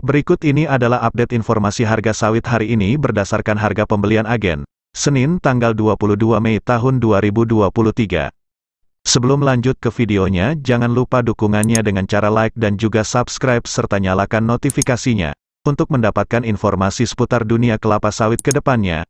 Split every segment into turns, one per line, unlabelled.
Berikut ini adalah update informasi harga sawit hari ini berdasarkan harga pembelian agen, Senin tanggal 22 Mei tahun 2023. Sebelum lanjut ke videonya, jangan lupa dukungannya dengan cara like dan juga subscribe serta nyalakan notifikasinya, untuk mendapatkan informasi seputar dunia kelapa sawit ke depannya.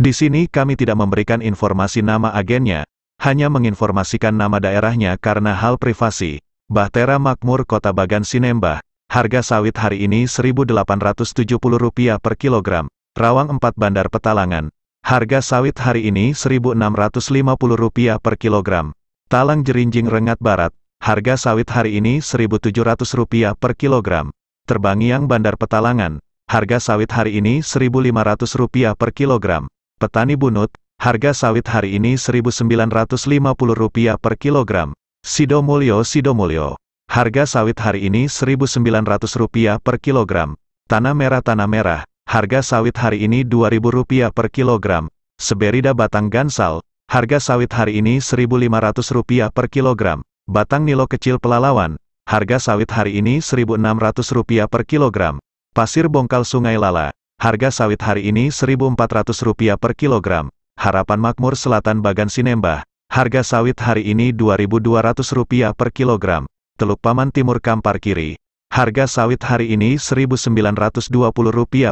Di sini kami tidak memberikan informasi nama agennya, hanya menginformasikan nama daerahnya karena hal privasi. Bahtera Makmur Kota Bagan Sinembah, harga sawit hari ini Rp1.870 per kilogram, Rawang 4 Bandar Petalangan, harga sawit hari ini Rp1.650 per kilogram, Talang Jerinjing Rengat Barat, harga sawit hari ini Rp1.700 per kilogram, Terbangiang Bandar Petalangan, harga sawit hari ini Rp1.500 per kilogram, Petani bunut, harga sawit hari ini Rp1.950 per kilogram. Sidomulyo Sidomulyo. Harga sawit hari ini Rp1.900 per kilogram. Tanah merah tanah merah, harga sawit hari ini Rp2.000 per kilogram. Seberida batang gansal, harga sawit hari ini Rp1.500 per kilogram. Batang nilo kecil pelalawan, harga sawit hari ini Rp1.600 per kilogram. Pasir bongkal sungai lala, Harga sawit hari ini Rp1.400 per kilogram. Harapan Makmur Selatan Bagan Sinembah. Harga sawit hari ini Rp2.200 per kilogram. Teluk Paman Timur Kampar Kiri. Harga sawit hari ini Rp1.920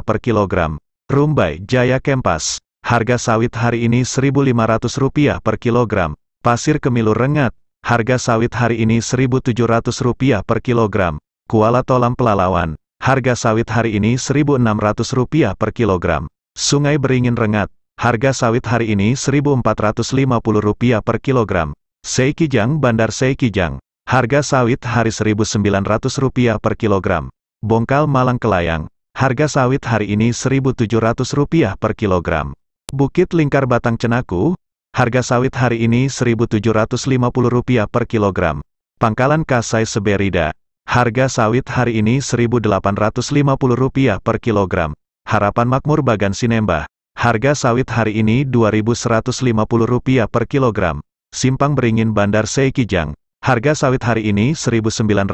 per kilogram. Rumbai Jaya Kempas. Harga sawit hari ini Rp1.500 per kilogram. Pasir Kemilu Rengat. Harga sawit hari ini Rp1.700 per kilogram. Kuala Tolam Pelalawan. Harga sawit hari ini Rp1.600 per kilogram. Sungai beringin rengat. Harga sawit hari ini Rp1.450 per kilogram. Seikijang Bandar Seikijang. Harga sawit hari Rp1.900 per kilogram. Bongkal Malang Kelayang. Harga sawit hari ini Rp1.700 per kilogram. Bukit Lingkar Batang Cenaku. Harga sawit hari ini Rp1.750 per kilogram. Pangkalan Kasai Seberida. Harga sawit hari ini Rp1.850 per kilogram. Harapan Makmur Bagan sinembah Harga sawit hari ini Rp2.150 per kilogram. Simpang Beringin Bandar Seikijang. Harga sawit hari ini Rp1.900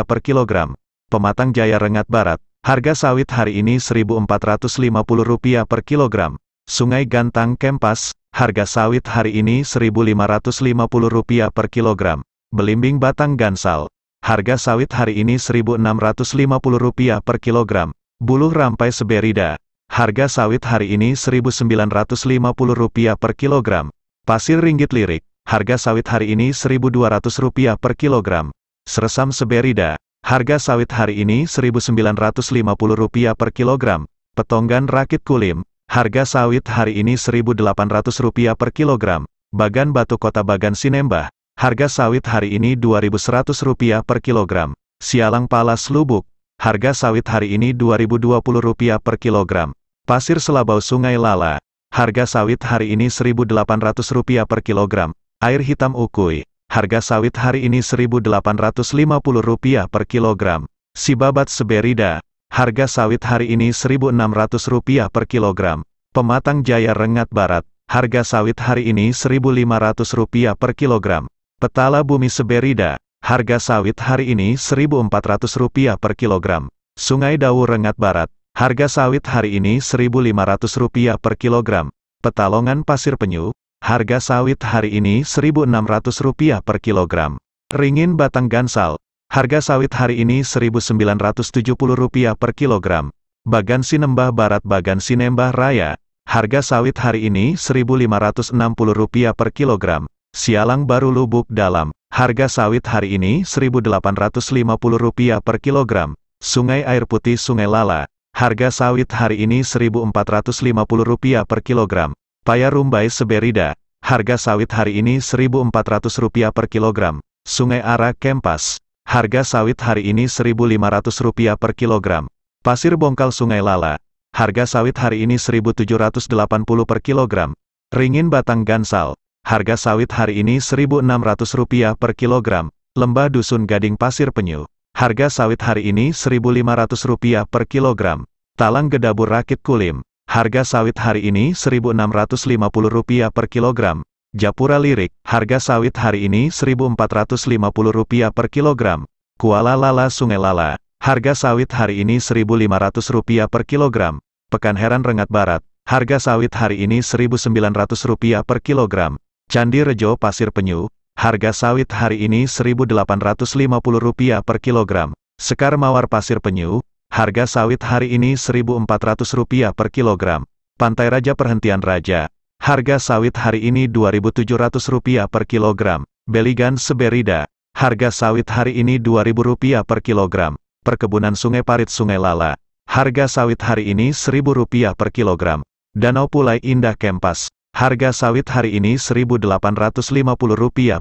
per kilogram. Pematang Jaya Rengat Barat. Harga sawit hari ini Rp1.450 per kilogram. Sungai Gantang Kempas. Harga sawit hari ini Rp1.550 per kilogram. Belimbing Batang Gansal. Harga sawit hari ini Rp1.650 per kilogram. Buluh rampai seberida. Harga sawit hari ini Rp1.950 per kilogram. Pasir ringgit lirik. Harga sawit hari ini Rp1.200 per kilogram. Seresam seberida. Harga sawit hari ini Rp1.950 per kilogram. Petonggan rakit kulim. Harga sawit hari ini Rp1.800 per kilogram. Bagan batu kota Bagan Sinembah. Harga sawit hari ini Rp2.100 per kilogram. Sialang Palas Lubuk. Harga sawit hari ini Rp2.020 per kilogram. Pasir Selabau Sungai Lala. Harga sawit hari ini Rp1.800 per kilogram. Air hitam ukui. Harga sawit hari ini Rp1.850 per kilogram. Sibabat Seberida. Harga sawit hari ini Rp1.600 per kilogram. Pematang Jaya Rengat Barat. Harga sawit hari ini Rp1.500 per kilogram. Petala Bumi Seberida, harga sawit hari ini Rp1.400 per kilogram. Sungai Dawu Rengat Barat, harga sawit hari ini Rp1.500 per kilogram. Petalongan Pasir Penyu, harga sawit hari ini Rp1.600 per kilogram. Ringin Batang Gansal, harga sawit hari ini Rp1.970 per kilogram. Bagan Sinembah Barat Bagan Sinembah Raya, harga sawit hari ini Rp1.560 per kilogram. Sialang baru lubuk dalam, harga sawit hari ini Rp1.850 per kilogram, sungai air putih Sungai Lala, harga sawit hari ini Rp1.450 per kilogram, Paya Rumbai seberida, harga sawit hari ini Rp1.400 per kilogram, sungai Ara Kempas, harga sawit hari ini Rp1.500 per kilogram, pasir bongkal Sungai Lala, harga sawit hari ini Rp1.780 per kilogram, ringin batang gansal, Harga sawit hari ini Rp1.600 per kilogram, lembah dusun Gading Pasir Penyu. Harga sawit hari ini Rp1.500 per kilogram, talang gedabur rakit kulim. Harga sawit hari ini Rp1.650 per kilogram, japura lirik. Harga sawit hari ini Rp1.450 per kilogram, kuala lala sungai lala. Harga sawit hari ini Rp1.500 per kilogram, pekan heran rengat barat. Harga sawit hari ini Rp1.900 per kilogram, Candi Rejo Pasir Penyu, harga sawit hari ini Rp1.850 per kilogram. Sekar Mawar Pasir Penyu, harga sawit hari ini Rp1.400 per kilogram. Pantai Raja Perhentian Raja, harga sawit hari ini Rp2.700 per kilogram. Beligan Seberida, harga sawit hari ini Rp2.000 per kilogram. Perkebunan Sungai Parit Sungai Lala, harga sawit hari ini Rp1.000 per kilogram. Danau Pulai Indah Kempas, Harga sawit hari ini Rp1.850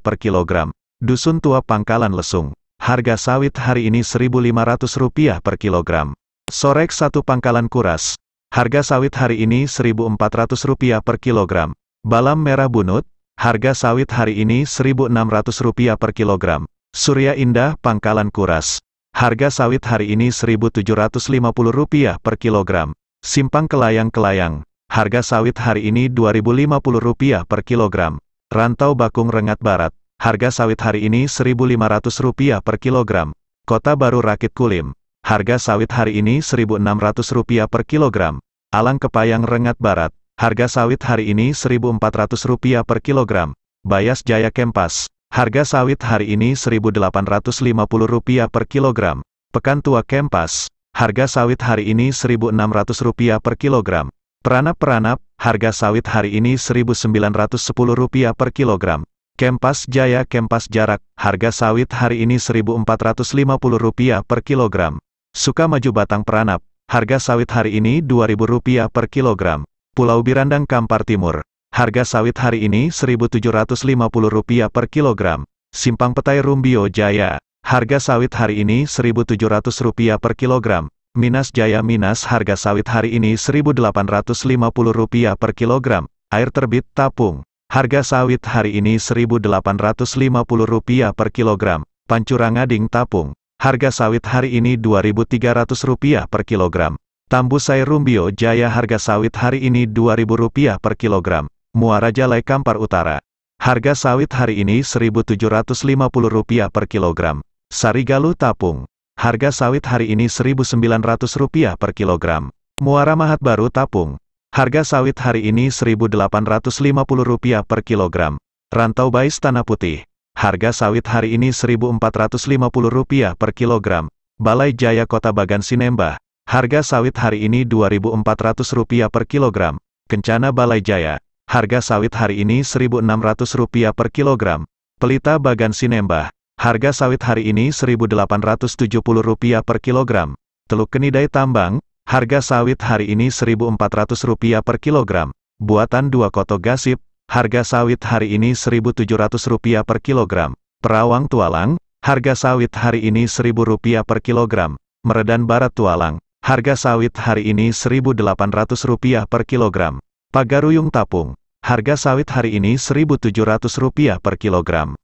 per kilogram. Dusun Tua Pangkalan Lesung. Harga sawit hari ini Rp1.500 per kilogram. Sorek satu Pangkalan Kuras. Harga sawit hari ini Rp1.400 per kilogram. Balam Merah Bunut. Harga sawit hari ini Rp1.600 per kilogram. Surya Indah Pangkalan Kuras. Harga sawit hari ini Rp1.750 per kilogram. Simpang Kelayang-Kelayang. Harga sawit hari ini Rp2.050 per kilogram. Rantau Bakung Rengat Barat. Harga sawit hari ini Rp1.500 per kilogram. Kota Baru Rakit Kulim. Harga sawit hari ini Rp1.600 per kilogram. Alang Kepayang Rengat Barat. Harga sawit hari ini Rp1.400 per kilogram. Bayas Jaya Kempas. Harga sawit hari ini Rp1.850 per kilogram. Pekan Tua Kempas. Harga sawit hari ini Rp1.600 per kilogram. Peranap-peranap, harga sawit hari ini Rp1.910 per kilogram. Kempas Jaya Kempas Jarak, harga sawit hari ini Rp1.450 per kilogram. Suka Maju Batang Peranap, harga sawit hari ini Rp2.000 per kilogram. Pulau Birandang Kampar Timur, harga sawit hari ini Rp1.750 per kilogram. Simpang Petai Rumbio Jaya, harga sawit hari ini Rp1.700 per kilogram. Minas Jaya Minas harga sawit hari ini Rp1.850 per kilogram, air terbit tapung. Harga sawit hari ini Rp1.850 per kilogram, pancurangading tapung. Harga sawit hari ini Rp2.300 per kilogram. Tambusai Rumbio Jaya harga sawit hari ini Rp2.000 per kilogram. Muara Jalai Kampar Utara. Harga sawit hari ini Rp1.750 per kilogram. Sarigalu Tapung. Harga sawit hari ini Rp1.900 per kilogram. Muara Mahat Baru Tapung. Harga sawit hari ini Rp1.850 per kilogram. Rantau Bais Tanah Putih. Harga sawit hari ini Rp1.450 per kilogram. Balai Jaya Kota Bagan Sinemba. Harga sawit hari ini Rp2.400 per kilogram. Kencana Balai Jaya. Harga sawit hari ini Rp1.600 per kilogram. Pelita Bagan Sinemba. Harga sawit hari ini Rp1.870 per kilogram. Teluk Kenidai Tambang, harga sawit hari ini Rp1.400 per kilogram. Buatan dua koto gasip, harga sawit hari ini Rp1.700 per kilogram. Perawang Tualang, harga sawit hari ini Rp1.000 per kilogram. Meredan Barat Tualang, harga sawit hari ini Rp1.800 per kilogram. Pagaruyung Tapung, harga sawit hari ini Rp1.700 per kilogram.